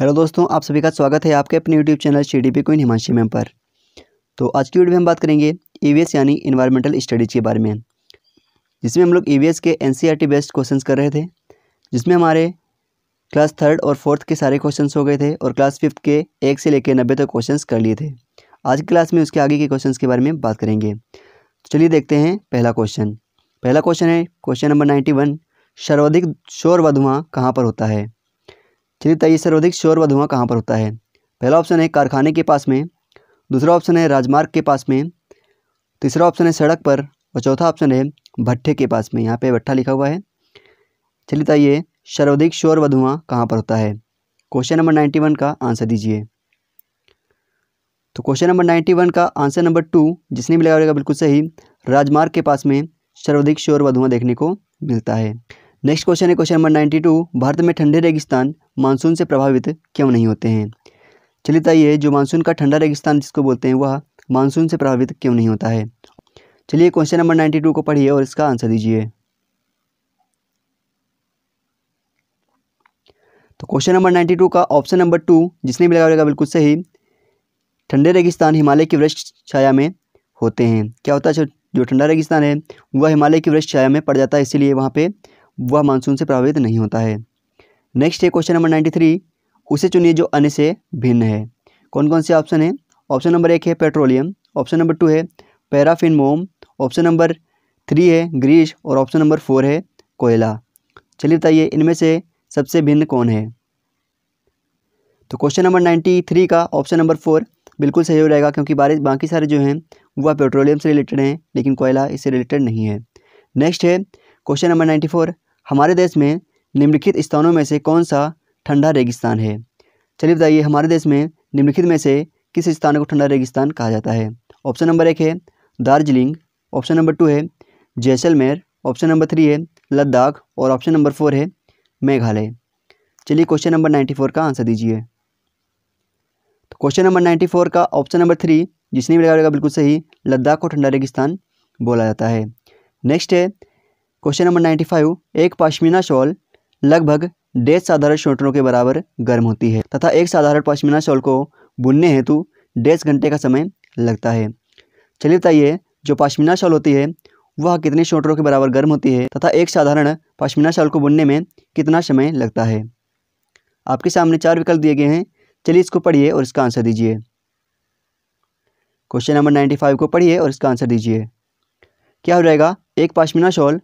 hello दोस्तों आप सभी का स्वागत है आपके अपने YouTube channel C D P queen Himanshi ma'am पर तो आज की वीडियो में हम बात करेंगे ई e यानी इन्वायरमेंटल स्टडीज़ के बारे में जिसमें हम लोग ई e के एन बेस्ड क्वेश्चंस कर रहे थे जिसमें हमारे क्लास थर्ड और फोर्थ के सारे क्वेश्चन हो गए थे और क्लास फिफ्थ के एक से लेकर नब्बे तक तो क्वेश्चन कर लिए थे आज की क्लास में उसके आगे के क्वेश्चन के बारे में बात करेंगे तो चलिए देखते हैं पहला क्वेश्चन पहला क्वेश्चन है क्वेश्चन नंबर नाइन्टी वन सर्वाधिक शोर व धुआँ कहाँ पर होता है चलिए बताइए सर्वाधिक शोर व धुआं कहाँ पर होता है पहला ऑप्शन है कारखाने के पास में दूसरा ऑप्शन है राजमार्ग के पास में तीसरा ऑप्शन है सड़क पर और चौथा ऑप्शन है भट्ठे के पास में यहाँ पे भट्ठा लिखा हुआ है चलिए बताइए सर्वाधिक शोर व धुआं कहाँ पर होता है क्वेश्चन नंबर नाइन्टी वन का आंसर दीजिए तो क्वेश्चन नंबर नाइन्टी वन का आंसर नंबर टू जिसने भी लगा बिल्कुल सही राजमार्ग के पास में सर्वाधिक शोर व धुआं देखने को मिलता है नेक्स्ट क्वेश्चन है क्वेश्चन नंबर नाइन्टी टू भारत में ठंडे रेगिस्तान मानसून से प्रभावित क्यों नहीं होते हैं चलिए बताइए जो मानसून का ठंडा रेगिस्तान जिसको बोलते हैं वह मानसून से प्रभावित क्यों नहीं होता है चलिए क्वेश्चन नंबर नाइन्टी टू को पढ़िए और इसका आंसर दीजिए तो क्वेश्चन नंबर नाइन्टी टू का ऑप्शन नंबर टू जिसने भी लगा बिल्कुल सही ठंडे रेगिस्तान हिमालय की वृक्ष छाया में होते हैं क्या होता है जो ठंडा रेगिस्तान है वह हिमालय की वृक्ष छाया में पड़ जाता है इसीलिए वहाँ पे वह मानसून से प्रभावित नहीं होता है नेक्स्ट है क्वेश्चन नंबर नाइन्टी थ्री उसे चुनिए जो अन्य से भिन्न है कौन कौन से ऑप्शन है ऑप्शन नंबर एक है पेट्रोलियम ऑप्शन नंबर टू है पैराफिन मोम ऑप्शन नंबर थ्री है ग्रीस और ऑप्शन नंबर फोर है कोयला चलिए बताइए इनमें से सबसे भिन्न कौन है तो क्वेश्चन नंबर नाइन्टी थ्री का ऑप्शन नंबर फोर बिल्कुल सही हो जाएगा क्योंकि बारिश बाकी सारे जो हैं वह पेट्रोलियम से रिलेटेड हैं लेकिन कोयला इससे रिलेटेड नहीं है नेक्स्ट है क्वेश्चन नंबर नाइन्टी फोर हमारे देश में निम्नलिखित स्थानों में से कौन सा ठंडा रेगिस्तान है चलिए बताइए हमारे देश में निम्नलिखित में से किस स्थान को ठंडा रेगिस्तान कहा जाता है ऑप्शन नंबर एक है दार्जिलिंग ऑप्शन नंबर टू है जैसलमेर ऑप्शन नंबर थ्री है लद्दाख और ऑप्शन नंबर फोर है मेघालय चलिए क्वेश्चन नंबर नाइन्टी फोर का आंसर दीजिए तो क्वेश्चन नंबर नाइन्टी फोर का ऑप्शन नंबर थ्री जिसने भी लगाएगा बिल्कुल सही लद्दाख को ठंडा रेगिस्तान बोला जाता है नेक्स्ट है क्वेश्चन नंबर नाइन्टी फाइव एक पश्मीना शॉल लगभग डेढ़ साधारण स्वेटरों के बराबर गर्म होती है तथा एक साधारण पश्मीना शॉल को बुनने हेतु डेढ़ घंटे का समय लगता है चलिए बताइए जो पश्मीना शॉल होती है वह कितने स्वेटरों के बराबर गर्म होती है तथा एक साधारण पश्मीना शॉल को बुनने में कितना समय लगता है आपके सामने चार विकल्प दिए गए हैं चलिए इसको पढ़िए और इसका आंसर दीजिए क्वेश्चन नंबर नाइन्टी फाइव को पढ़िए और इसका आंसर दीजिए क्या हो जाएगा एक पाशमीना शॉल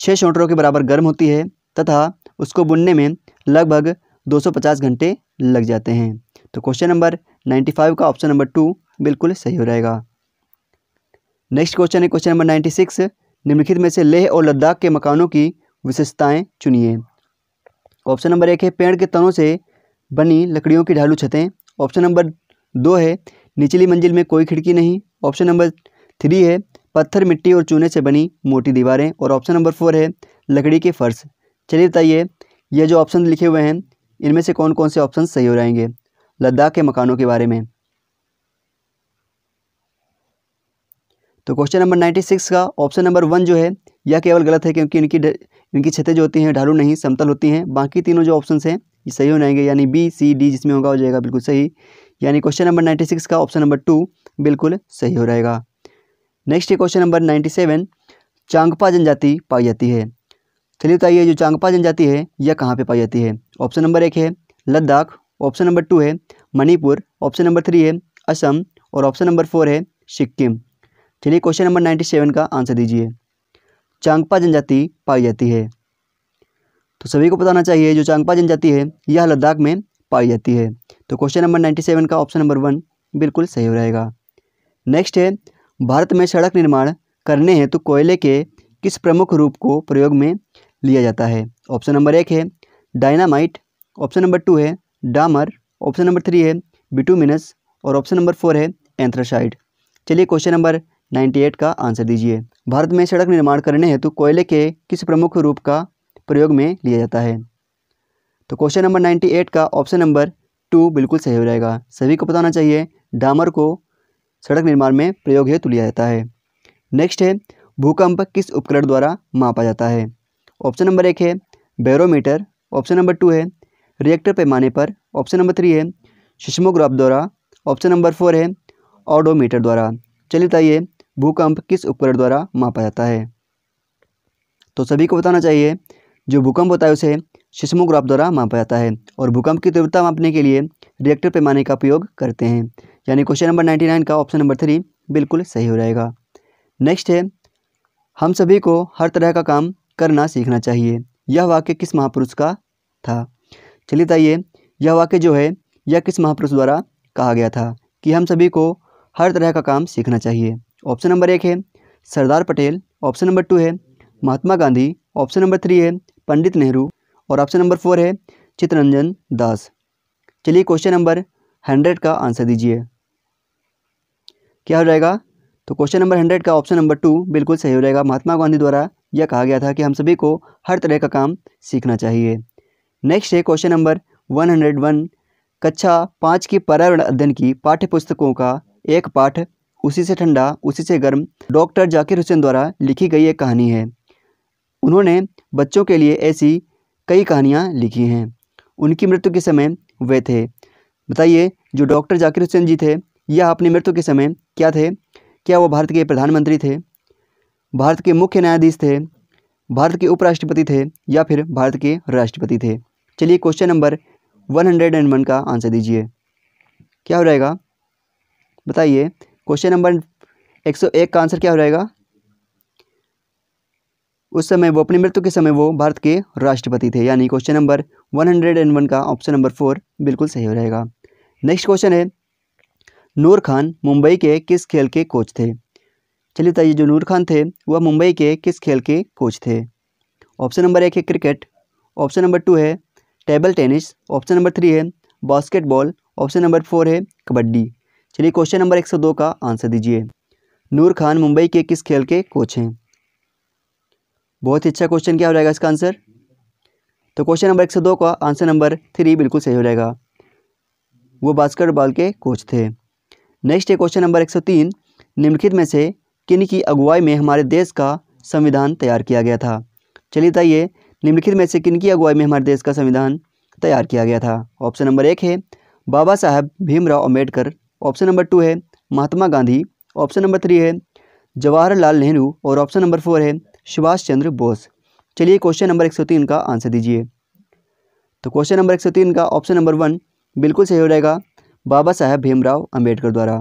छः शोटरों के बराबर गर्म होती है तथा उसको बुनने में लगभग 250 घंटे लग जाते हैं तो क्वेश्चन नंबर 95 का ऑप्शन नंबर टू बिल्कुल सही हो रहेगा नेक्स्ट क्वेश्चन है क्वेश्चन नंबर 96 निम्नलिखित में से लेह और लद्दाख के मकानों की विशेषताएं चुनिए ऑप्शन नंबर एक है पेड़ के तनों से बनी लकड़ियों की ढालू छतें ऑप्शन नंबर दो है निचली मंजिल में कोई खिड़की नहीं ऑप्शन नंबर थ्री है पत्थर मिट्टी और चूने से बनी मोटी दीवारें और ऑप्शन नंबर फोर है लकड़ी के फर्श चलिए बताइए ये जो ऑप्शन लिखे हुए हैं इनमें से कौन कौन से ऑप्शन सही हो जाएंगे लद्दाख के मकानों के बारे में तो क्वेश्चन नंबर नाइन्टी सिक्स का ऑप्शन नंबर वन जो है यह केवल गलत है क्योंकि इनकी इनकी छतें जो होती हैं ढालू नहीं समतल होती हैं बाकी तीनों जो ऑप्शन हैं ये सही हो जाएंगे यानी बी सी डी जिसमें होगा हो जाएगा बिल्कुल सही यानी क्वेश्चन नंबर नाइन्टी सिक्स का ऑप्शन नंबर टू बिल्कुल सही हो जाएगा नेक्स्ट है question number ninety seven Changpa जनजाति पाई जाती है चलिए बताइए जो चांगपा जनजाति है यह कहाँ पे पाई जाती है ऑप्शन नंबर एक है लद्दाख ऑप्शन नंबर टू है मणिपुर ऑप्शन नंबर थ्री है असम और ऑप्शन नंबर फोर है सिक्किम चलिए क्वेश्चन नंबर नाइन्टी सेवन का आंसर दीजिए चांगपा जनजाति पाई जाती है तो सभी को बताना चाहिए जो चांगपा जनजाति है यह लद्दाख में पाई जाती है तो क्वेश्चन नंबर नाइन्टी सेवन का ऑप्शन नंबर वन बिल्कुल सही रहेगा नेक्स्ट है भारत में सड़क निर्माण करने हेतु कोयले के किस प्रमुख रूप को प्रयोग में लिया जाता है ऑप्शन नंबर एक है डायनामाइट ऑप्शन नंबर टू है डामर ऑप्शन नंबर थ्री है बिटूमिनस और ऑप्शन नंबर फोर है एंथ्रासाइड चलिए क्वेश्चन नंबर नाइन्टी एट का आंसर दीजिए भारत में सड़क निर्माण करने हेतु कोयले के किस प्रमुख रूप का प्रयोग में लिया जाता है तो क्वेश्चन नंबर एट का ऑप्शन नंबर टू बिल्कुल सही हो जाएगा सभी को बताना चाहिए डामर को सड़क निर्माण में प्रयोग हेतु लिया जाता है नेक्स्ट है भूकंप किस उपकरण द्वारा मापा जाता है ऑप्शन नंबर एक है बैरोमीटर ऑप्शन नंबर टू है रिएक्टर पैमाने पर ऑप्शन नंबर थ्री है सिस्मोग्राफ द्वारा ऑप्शन नंबर फोर है ऑडोमीटर द्वारा चलिए बताइए भूकंप किस उपकरण द्वारा मापा जाता है तो सभी को बताना चाहिए जो भूकंप होता है उसे सिस्मोग्राफ द्वारा मापा जाता है और भूकंप की तीव्रता मापने के लिए रिएक्टर पैमाने का उपयोग करते हैं यानी क्वेश्चन नंबर नाइन्टी नाइन का ऑप्शन नंबर थ्री बिल्कुल सही हो जाएगा नेक्स्ट है हम सभी को हर तरह का काम करना सीखना चाहिए यह वाक्य किस महापुरुष का था चलिए बताइए यह वाक्य जो है यह किस महापुरुष द्वारा कहा गया था कि हम सभी को हर तरह का काम सीखना चाहिए ऑप्शन नंबर एक है Sardar Patel option number two है Mahatma Gandhi option number three है पंडित नेहरू और ऑप्शन नंबर फोर है चित्रंजन दास चलिए क्वेश्चन नंबर हंड्रेड का आंसर दीजिए क्या हो जाएगा तो क्वेश्चन नंबर हंड्रेड का ऑप्शन नंबर टू बिल्कुल सही हो जाएगा महात्मा गांधी द्वारा यह कहा गया था कि हम सभी को हर तरह का काम सीखना चाहिए नेक्स्ट है question number one hundred one कक्षा पाँच की पर्यावरण अध्ययन की पाठ्य पुस्तकों का एक पाठ उसी से ठंडा उसी से गर्म डॉक्टर जाकिर हुसैन द्वारा लिखी गई एक कहानी है उन्होंने बच्चों के लिए ऐसी कई कहानियाँ लिखी हैं उनकी मृत्यु के समय वे थे बताइए जो डॉक्टर जाकिर हुसैन जी थे या अपनी मृत्यु के समय क्या थे क्या वो भारत के प्रधानमंत्री थे भारत के मुख्य न्यायाधीश थे भारत के उपराष्ट्रपति थे या फिर भारत के राष्ट्रपति थे चलिए question number one hundred and one का आंसर दीजिए क्या हो जाएगा बताइए क्वेश्चन नंबर एक सौ एक का आंसर क्या हो जाएगा उस समय वो अपनी मृत्यु के समय वो भारत के राष्ट्रपति थे यानी question number one hundred and one का ऑप्शन नंबर फोर बिल्कुल सही हो जाएगा नेक्स्ट क्वेश्चन है नूर खान मुंबई के किस खेल के कोच थे चलिए बताइए जो नूर खान थे वह मुंबई के किस खेल के कोच थे ऑप्शन नंबर एक है क्रिकेट ऑप्शन नंबर टू है table tennis option number three है बास्केटबॉल ऑप्शन नंबर फोर है कबड्डी चलिए क्वेश्चन नंबर एक सौ दो का आंसर दीजिए नूर खान मुंबई के किस खेल के कोच हैं बहुत ही अच्छा क्वेश्चन क्या हो जाएगा इसका आंसर तो क्वेश्चन नंबर एक सौ दो का आंसर नंबर थ्री बिल्कुल सही हो जाएगा वो बास्केटबॉल के कोच थे नेक्स्ट है क्वेश्चन नंबर 103 निम्नलिखित में से किन की अगुवाई में हमारे देश का संविधान तैयार किया गया था चलिए बताइए निम्नलिखित में से किन की अगुवाई में हमारे देश का संविधान तैयार किया गया था ऑप्शन नंबर एक है Baba Saheb Bhimrao Ambedkar option number two है Mahatma Gandhi option number three है जवाहरलाल नेहरू और ऑप्शन नंबर फोर है सुभाष चंद्र बोस चलिए क्वेश्चन नंबर तीन का आंसर दीजिए तो क्वेश्चन नंबर तीन का ऑप्शन नंबर वन बिल्कुल सही हो जाएगा बाबा साहेब भीमराव अम्बेडकर द्वारा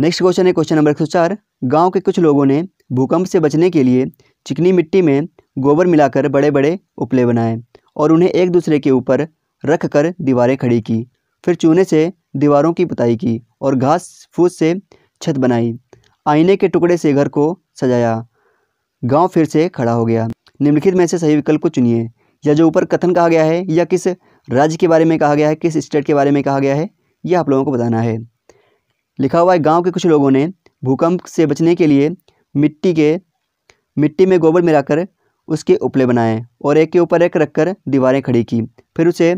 नेक्स्ट क्वेश्चन है क्वेश्चन नंबर एक सौ चार गाँव के कुछ लोगों ने भूकंप से बचने के लिए चिकनी मिट्टी में गोबर मिलाकर बड़े बड़े उपले बनाए और उन्हें एक दूसरे के ऊपर रख कर दीवारें खड़ी की फिर चूने से दीवारों की पुताई की और घास फूस से छत बनाई आईने के टुकड़े से घर को सजाया गांव फिर से खड़ा हो गया निम्नलिखित में से सही विकल्प को चुनिए या जो ऊपर कथन कहा गया है या किस राज्य के बारे में कहा गया है किस स्टेट के बारे में कहा गया है यह आप लोगों को बताना है लिखा हुआ है गांव के कुछ लोगों ने भूकंप से बचने के लिए मिट्टी के मिट्टी में गोबर मिलाकर उसके उपले बनाए और एक के ऊपर एक रखकर दीवारें खड़ी की फिर उसे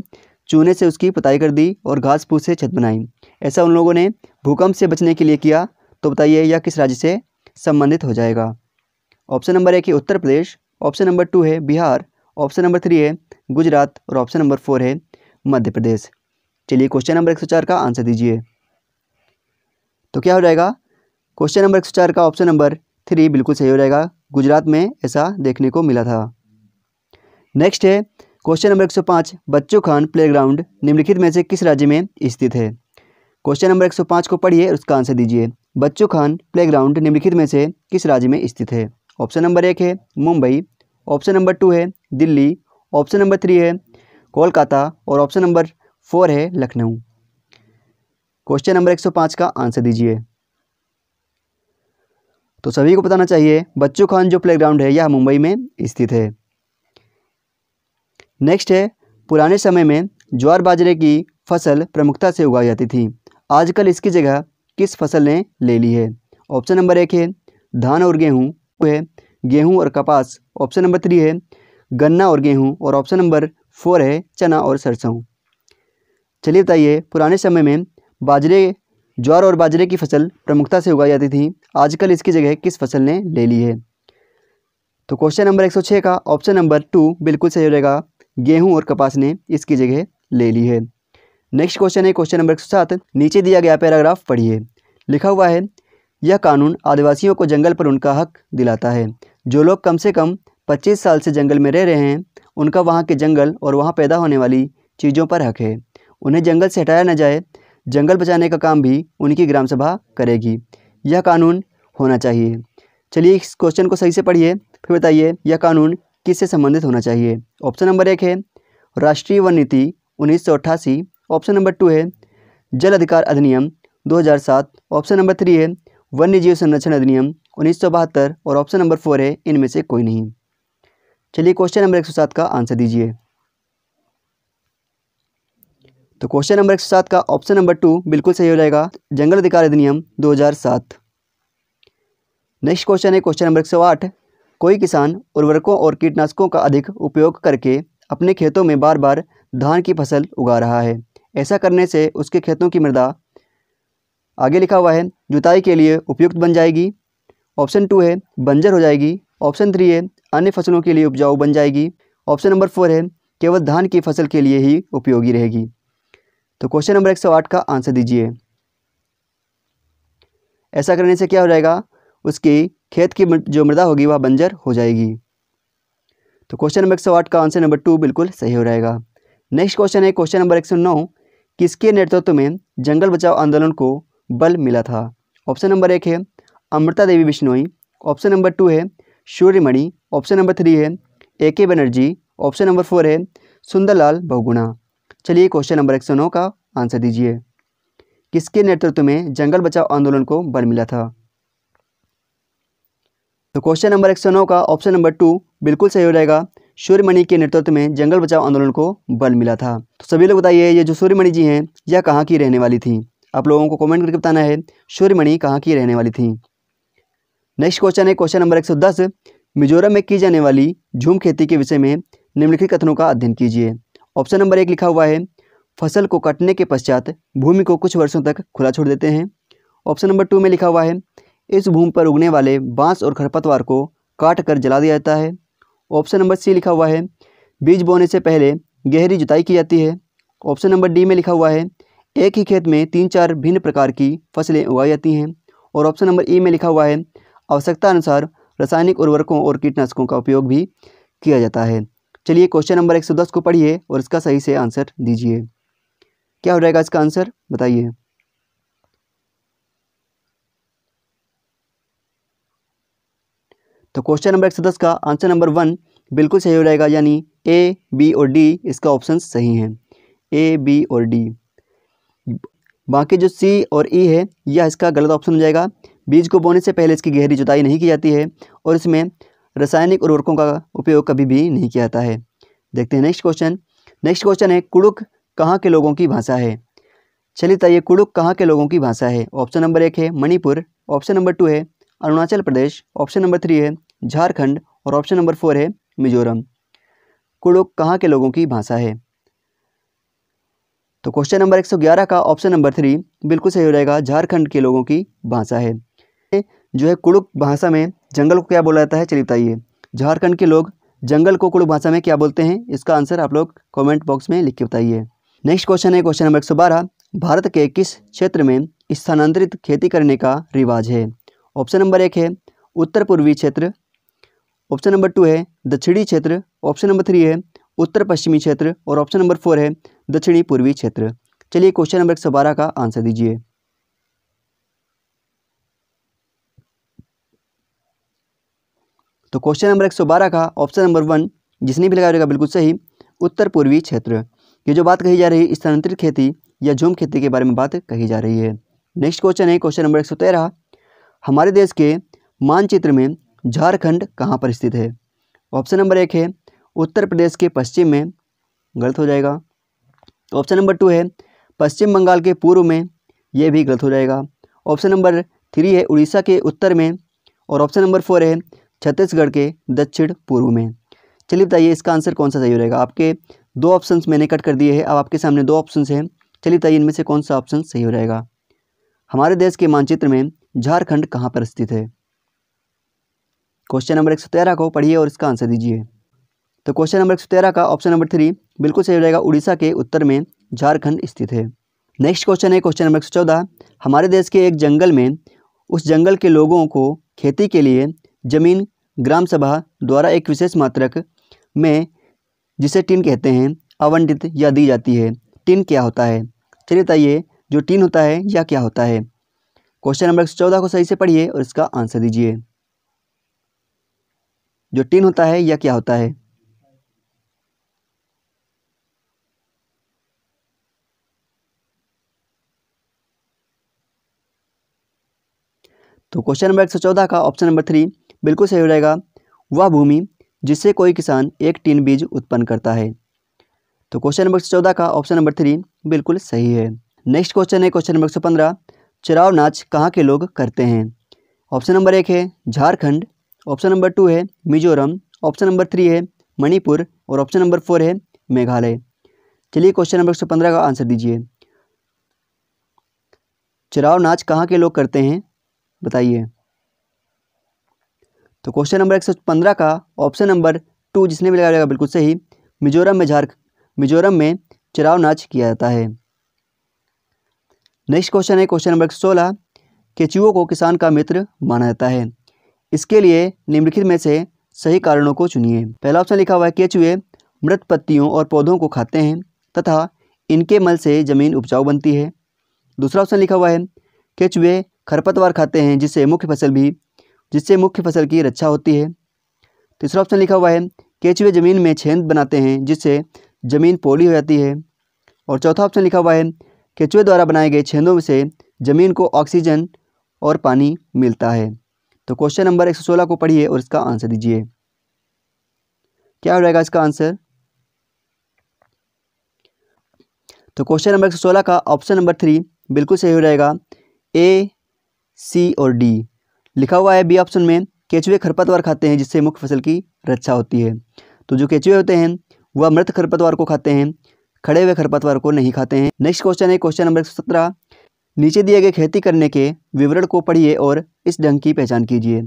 चूने से उसकी पुताई कर दी और घास फूस से छत बनाई ऐसा उन लोगों ने भूकंप से बचने के लिए किया तो बताइए यह किस राज्य से संबंधित हो जाएगा ऑप्शन नंबर एक है Uttar Pradesh option number two है बिहार ऑप्शन नंबर थ्री है गुजरात और ऑप्शन नंबर फोर है मध्य प्रदेश चलिए क्वेश्चन नंबर एक सौ चार का आंसर दीजिए तो क्या हो जाएगा क्वेश्चन नंबर एक सौ चार का ऑप्शन नंबर थ्री बिल्कुल सही हो जाएगा गुजरात में ऐसा देखने को मिला था नेक्स्ट है क्वेश्चन नंबर एक सौ पाँच बच्चों खान प्लेग्राउंड निम्नलिखित में से किस राज्य में स्थित है क्वेश्चन नंबर एक सौ पाँच को पढ़िए और उसका आंसर दीजिए बच्चों खान प्लेग्राउंड निम्नलिखित में से किस राज्य में स्थित है ऑप्शन नंबर एक है मुंबई ऑप्शन नंबर टू है दिल्ली ऑप्शन नंबर थ्री है कोलकाता और ऑप्शन नंबर फोर है लखनऊ क्वेश्चन नंबर एक सौ पाँच का आंसर दीजिए तो सभी को बताना चाहिए बच्चू खान जो प्लेग्राउंड है यह मुंबई में स्थित है नेक्स्ट है पुराने समय में ज्वार बाजरे की फसल प्रमुखता से उगाई जाती थी आजकल इसकी जगह किस फसल ने ले ली है ऑप्शन नंबर एक है धान और गेहूँ है गेहूँ और कपास ऑप्शन नंबर थ्री है गन्ना और गेहूँ और ऑप्शन नंबर फोर है चना और सरसों चलिए बताइए पुराने समय में बाजरे ज्वार और बाजरे की फसल प्रमुखता से उगाई जाती थी आजकल इसकी जगह किस फसल ने ले ली है तो क्वेश्चन नंबर एक का ऑप्शन नंबर टू बिल्कुल सही रहेगा गेहूँ और कपास ने इसकी जगह ले ली है नेक्स्ट क्वेश्चन है क्वेश्चन नंबर एक नीचे दिया गया पैराग्राफ पढ़िए लिखा हुआ है यह कानून आदिवासियों को जंगल पर उनका हक दिलाता है जो लोग कम से कम 25 साल से जंगल में रह रहे हैं उनका वहाँ के जंगल और वहाँ पैदा होने वाली चीज़ों पर हक है उन्हें जंगल से हटाया न जाए जंगल बचाने का काम भी उनकी ग्राम सभा करेगी यह कानून होना चाहिए चलिए इस क्वेश्चन को सही से पढ़िए फिर बताइए यह कानून किससे संबंधित होना चाहिए ऑप्शन नंबर एक है राष्ट्रीय वन नीति उन्नीस ऑप्शन नंबर टू है जल अधिकार अधिनियम 2007 ऑप्शन नंबर थ्री है वन्य जीव संरक्षण अधिनियम उन्नीस और ऑप्शन नंबर फोर है इनमें से कोई नहीं चलिए क्वेश्चन नंबर एक का आंसर दीजिए तो क्वेश्चन नंबर एक का ऑप्शन नंबर टू बिल्कुल सही हो जाएगा जंगल अधिकार अधिनियम 2007 नेक्स्ट क्वेश्चन है क्वेश्चन नंबर आठ कोई किसान उर्वरकों और कीटनाशकों का अधिक उपयोग करके अपने खेतों में बार बार धान की फसल उगा रहा है ऐसा करने से उसके खेतों की मृदा आगे लिखा हुआ है जुताई के लिए उपयुक्त बन जाएगी ऑप्शन टू है बंजर हो जाएगी ऑप्शन थ्री है अन्य फसलों के लिए उपजाऊ बन जाएगी ऑप्शन नंबर फोर है केवल धान की फसल के लिए ही उपयोगी रहेगी तो क्वेश्चन नंबर एक सौ आठ का आंसर दीजिए ऐसा करने से क्या हो जाएगा उसकी खेत की जो मृदा होगी वह बंजर हो जाएगी तो क्वेश्चन नंबर एक सौ आठ का आंसर नंबर टू बिल्कुल सही हो जाएगा नेक्स्ट क्वेश्चन है क्वेश्चन नंबर एक सौ नौ किसके नेतृत्व में जंगल बचाओ आंदोलन को बल मिला था ऑप्शन नंबर एक है Amrita Devi Bishnoi option number two है सूर्यमणि ऑप्शन नंबर थ्री है ए के बनर्जी ऑप्शन नंबर फोर है सुंदरलाल बहुगुणा चलिए क्वेश्चन नंबर एक सौ नौ का आंसर दीजिए किसके नेतृत्व में जंगल बचाओ आंदोलन को बल मिला था तो क्वेश्चन नंबर एक सौ नौ का ऑप्शन नंबर टू बिल्कुल सही हो जाएगा सूर्यमणि के नेतृत्व में जंगल बचाओ आंदोलन को बल मिला था तो सभी लोग बताइए ये जो सूर्यमणि जी हैं यह कहाँ की रहने वाली थी आप लोगों को कमेंट करके बताना है सूर्यमणि कहाँ की रहने वाली थी नेक्स्ट क्वेश्चन है क्वेश्चन नंबर 110 मिजोरम में की जाने वाली झूम खेती के विषय में निम्नलिखित कथनों का अध्ययन कीजिए ऑप्शन नंबर एक लिखा हुआ है फसल को कटने के पश्चात भूमि को कुछ वर्षों तक खुला छोड़ देते हैं ऑप्शन नंबर टू में लिखा हुआ है इस भूमि पर उगने वाले बांस और खरपतवार को काट कर जला दिया जाता है ऑप्शन नंबर सी लिखा हुआ है बीज बोने से पहले गहरी जुताई की जाती है ऑप्शन नंबर डी में लिखा हुआ है एक ही खेत में तीन चार भिन्न प्रकार की फसलें उगाई जाती हैं और ऑप्शन नंबर ई में लिखा हुआ है आवश्यकता अनुसार रासायनिक उर्वरकों और कीटनाशकों का उपयोग भी किया जाता है चलिए क्वेश्चन नंबर एक को पढ़िए और इसका सही से आंसर दीजिए क्या हो जाएगा इसका आंसर बताइए तो क्वेश्चन नंबर एक का आंसर नंबर वन बिल्कुल सही हो जाएगा यानी ए बी और डी इसका ऑप्शन सही है ए बी और डी बाकी जो सी और ई e है यह इसका गलत ऑप्शन हो जाएगा बीज को बोने से पहले इसकी गहरी जुताई नहीं की जाती है और इसमें रासायनिक उर्वरकों का उपयोग कभी भी नहीं किया जाता है देखते हैं नेक्स्ट क्वेश्चन नेक्स्ट क्वेश्चन है कुड़ुक कहाँ के लोगों की भाषा है चलिए बताइए कुड़ुक कहाँ के लोगों की भाषा है ऑप्शन नंबर एक है मणिपुर ऑप्शन नंबर टू है Arunachal Pradesh option number three है झारखंड और ऑप्शन नंबर फोर है मिजोरम कुड़ुक कहाँ के लोगों की भाषा है तो क्वेश्चन नंबर 111 का ऑप्शन नंबर थ्री बिल्कुल सही हो जाएगा झारखंड के लोगों की भाषा है जो है कुड़ुक भाषा में जंगल को क्या बोला जाता है चलिए बताइए झारखंड के लोग जंगल को कुड़ुक भाषा में क्या बोलते हैं इसका आंसर आप लोग कमेंट बॉक्स में लिख के बताइए नेक्स्ट क्वेश्चन है क्वेश्चन नंबर एक भारत के किस क्षेत्र में स्थानांतरित खेती करने का रिवाज है ऑप्शन नंबर एक है उत्तर पूर्वी क्षेत्र ऑप्शन नंबर टू है दक्षिणी क्षेत्र ऑप्शन नंबर थ्री है उत्तर पश्चिमी क्षेत्र और ऑप्शन नंबर फोर है दक्षिणी पूर्वी क्षेत्र चलिए क्वेश्चन नंबर एक बारह का आंसर दीजिए तो क्वेश्चन नंबर एक सौ बारह का ऑप्शन नंबर वन जिसने भी लगाया बिल्कुल सही उत्तर पूर्वी क्षेत्र ये जो बात कही जा रही है स्थानांतरित खेती या झूम खेती के बारे में बात कही जा रही है नेक्स्ट क्वेश्चन है क्वेश्चन नंबर एक सौ तेरह हमारे देश के मानचित्र में झारखंड कहाँ पर स्थित है ऑप्शन नंबर एक है उत्तर प्रदेश के पश्चिम में गलत हो जाएगा ऑप्शन नंबर टू है पश्चिम बंगाल के पूर्व में ये भी गलत हो जाएगा ऑप्शन नंबर थ्री है उड़ीसा के उत्तर में और ऑप्शन नंबर फोर है छत्तीसगढ़ के दक्षिण पूर्व में चलिए बताइए इसका आंसर कौन सा सही हो रहेगा आपके दो ऑप्शन मैंने कट कर दिए हैं अब आपके सामने दो ऑप्शन हैं चलिए बताइए इनमें से कौन सा ऑप्शन सही हो रहेगा हमारे देश के मानचित्र में झारखंड कहाँ पर स्थित है क्वेश्चन नंबर एक सौ तेरह को पढ़िए और इसका आंसर दीजिए तो क्वेश्चन नंबर एक का ऑप्शन नंबर थ्री बिल्कुल सही हो जाएगा उड़ीसा के उत्तर में झारखंड स्थित है नेक्स्ट क्वेश्चन है क्वेश्चन नंबर एक हमारे देश के एक जंगल में उस जंगल के लोगों को खेती के लिए जमीन ग्राम सभा द्वारा एक विशेष मात्रक में जिसे टिन कहते हैं आवंटित या दी जाती है टिन क्या होता है चलिए बताइए जो टिन होता है या क्या होता है क्वेश्चन नंबर चौदह को सही से पढ़िए और इसका आंसर दीजिए जो टिन होता है या क्या होता है तो क्वेश्चन नंबर एक सौ चौदह का ऑप्शन नंबर थ्री बिल्कुल सही हो जाएगा वह भूमि जिससे कोई किसान एक टीन बीज उत्पन्न करता है तो क्वेश्चन नंबर चौदह का ऑप्शन नंबर थ्री बिल्कुल सही है नेक्स्ट क्वेश्चन है क्वेश्चन नंबर एक सौ पंद्रह चराव नाच कहाँ के लोग करते हैं ऑप्शन नंबर एक है झारखंड ऑप्शन नंबर टू है मिजोरम ऑप्शन नंबर थ्री है मणिपुर और ऑप्शन नंबर फोर है मेघालय चलिए क्वेश्चन नंबर एक सौ पंद्रह का आंसर दीजिए चराव नाच कहाँ के लोग करते हैं बताइए तो क्वेश्चन नंबर एक सौ पंद्रह का ऑप्शन नंबर टू जिसने भी लगाया बिल्कुल सही मिजोरम में झारख मिजोरम में चिराव नाच किया जाता है नेक्स्ट क्वेश्चन है क्वेश्चन नंबर एक सोलह केचुओं को किसान का मित्र माना जाता है इसके लिए निम्नलिखित में से सही कारणों को चुनिए पहला ऑप्शन लिखा हुआ है केचुए मृत पत्तियों और पौधों को खाते हैं तथा इनके मल से ज़मीन उपजाऊ बनती है दूसरा ऑप्शन लिखा हुआ है केचुए खरपतवार खाते हैं जिससे मुख्य फसल भी जिससे मुख्य फसल की रक्षा होती है तीसरा ऑप्शन लिखा हुआ है केचुए ज़मीन में छेद बनाते हैं जिससे ज़मीन पोली हो जाती है और चौथा ऑप्शन लिखा हुआ है केचुए द्वारा बनाए गए छेदों से ज़मीन को ऑक्सीजन और पानी मिलता है तो क्वेश्चन नंबर एक को पढ़िए और इसका आंसर दीजिए क्या हो जाएगा इसका आंसर तो क्वेश्चन नंबर एक का ऑप्शन नंबर थ्री बिल्कुल सही हो जाएगा ए सी और डी लिखा हुआ है बी ऑप्शन में केचुए खरपतवार खाते हैं जिससे मुख्य फसल की रक्षा होती है तो जो केचुए होते हैं वह मृत खरपतवार को खाते हैं खड़े हुए खरपतवार को नहीं खाते हैं नेक्स्ट क्वेश्चन है क्वेश्चन नंबर एक नीचे दिए गए खेती करने के विवरण को पढ़िए और इस ढंग की पहचान कीजिए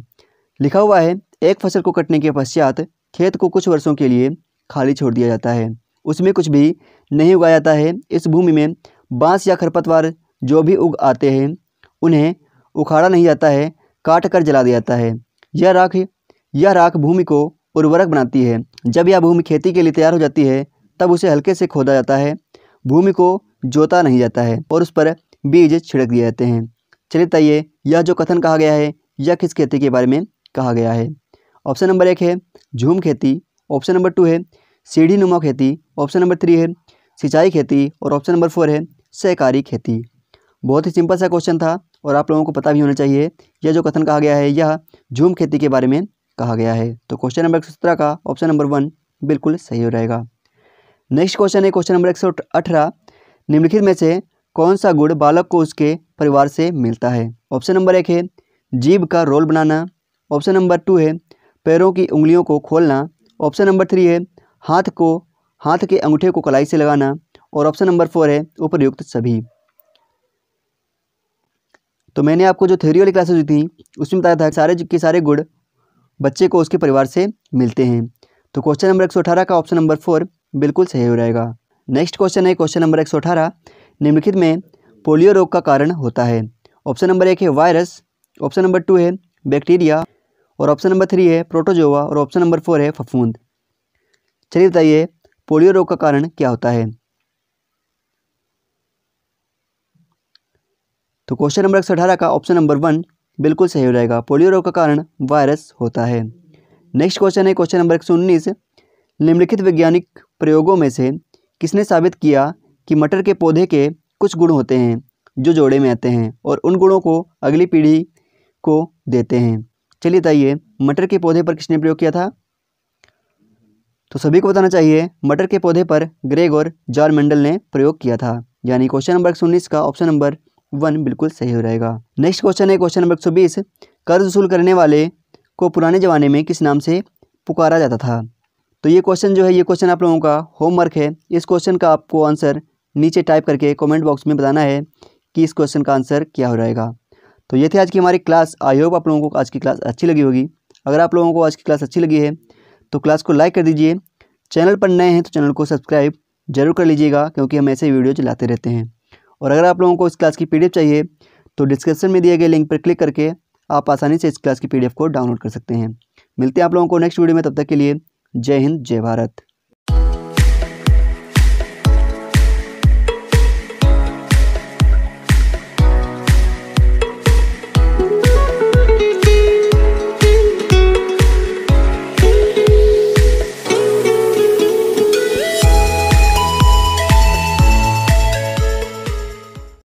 लिखा हुआ है एक फसल को कटने के पश्चात खेत को कुछ वर्षों के लिए खाली छोड़ दिया जाता है उसमें कुछ भी नहीं उगाया जाता है इस भूमि में बांस या खरपतवार जो भी उग आते हैं उन्हें उखाड़ा नहीं जाता है काट कर जला दिया जाता है यह राख यह राख भूमि को उर्वरक बनाती है जब यह भूमि खेती के लिए तैयार हो जाती है तब उसे हल्के से खोदा जाता है भूमि को जोता नहीं जाता है और उस पर बीज छिड़क दिए जाते हैं चलिए बताइए यह जो कथन कहा गया है यह किस खेती के बारे में कहा गया है ऑप्शन नंबर एक है झूम खेती ऑप्शन नंबर टू है सीढ़ी नुमा खेती ऑप्शन नंबर थ्री है सिंचाई खेती और ऑप्शन नंबर फोर है सहकारी खेती बहुत ही सिंपल सा क्वेश्चन था और आप लोगों को पता भी होना चाहिए यह जो कथन कहा गया है यह झूम खेती के बारे में कहा गया है तो क्वेश्चन नंबर एक का ऑप्शन नंबर वन बिल्कुल सही हो रहेगा नेक्स्ट क्वेश्चन है क्वेश्चन नंबर एक निम्नलिखित में से कौन सा गुड़ बालक को उसके परिवार से मिलता है ऑप्शन नंबर एक है जीव का रोल बनाना ऑप्शन नंबर टू है पैरों की उंगलियों को खोलना ऑप्शन नंबर थ्री है हाथ को हाथ के अंगूठे को कलाई से लगाना और ऑप्शन नंबर फोर है उपयुक्त सभी तो मैंने आपको जो थ्योरी वाली क्लासेज हुई थी उसमें बताया था सारे के सारे गुण बच्चे को उसके परिवार से मिलते हैं तो क्वेश्चन नंबर एक का ऑप्शन नंबर फोर बिल्कुल सही हो रहेगा नेक्स्ट क्वेश्चन है क्वेश्चन नंबर एक निम्नलिखित में पोलियो रोग का कारण होता है ऑप्शन नंबर एक है वायरस ऑप्शन नंबर टू है बैक्टीरिया और ऑप्शन नंबर थ्री है प्रोटोजोवा और ऑप्शन नंबर फोर है फफूंद चलिए बताइए पोलियो रोग का कारण क्या होता है तो क्वेश्चन नंबर एक अठारह का ऑप्शन नंबर वन बिल्कुल सही हो जाएगा पोलियो रोग का कारण वायरस होता है नेक्स्ट क्वेश्चन है क्वेश्चन नंबर एक निम्नलिखित वैज्ञानिक प्रयोगों में से किसने साबित किया कि मटर के पौधे के कुछ गुण होते हैं जो जोड़े में आते हैं और उन गुणों को अगली पीढ़ी को देते हैं चलिए बताइए मटर के पौधे पर किसने प्रयोग किया था तो सभी को बताना चाहिए मटर के पौधे पर ग्रेग और जॉर्ज मंडल ने प्रयोग किया था यानी क्वेश्चन नंबर एक का ऑप्शन नंबर वन बिल्कुल सही हो रहेगा नेक्स्ट क्वेश्चन है क्वेश्चन नंबर एक कर्ज वसूल करने वाले को पुराने ज़माने में किस नाम से पुकारा जाता था तो ये क्वेश्चन जो है ये क्वेश्चन आप लोगों का होमवर्क है इस क्वेश्चन का आपको आंसर नीचे टाइप करके कमेंट बॉक्स में बताना है कि इस क्वेश्चन का आंसर क्या हो रहेगा तो ये थे आज की हमारी क्लास आई होप आप लोगों को आज की क्लास अच्छी लगी होगी अगर आप लोगों को आज की क्लास अच्छी लगी है तो क्लास को लाइक कर दीजिए चैनल पर नए हैं तो चैनल को सब्सक्राइब जरूर कर लीजिएगा क्योंकि हम ऐसे वीडियो चलाते रहते हैं और अगर आप लोगों को इस क्लास की पी चाहिए तो डिस्क्रिप्शन में दिए गए लिंक पर क्लिक करके आप आसानी से इस क्लास की पी को डाउनलोड कर सकते हैं मिलते हैं आप लोगों को नेक्स्ट वीडियो में तब तक के लिए जय हिंद जय भारत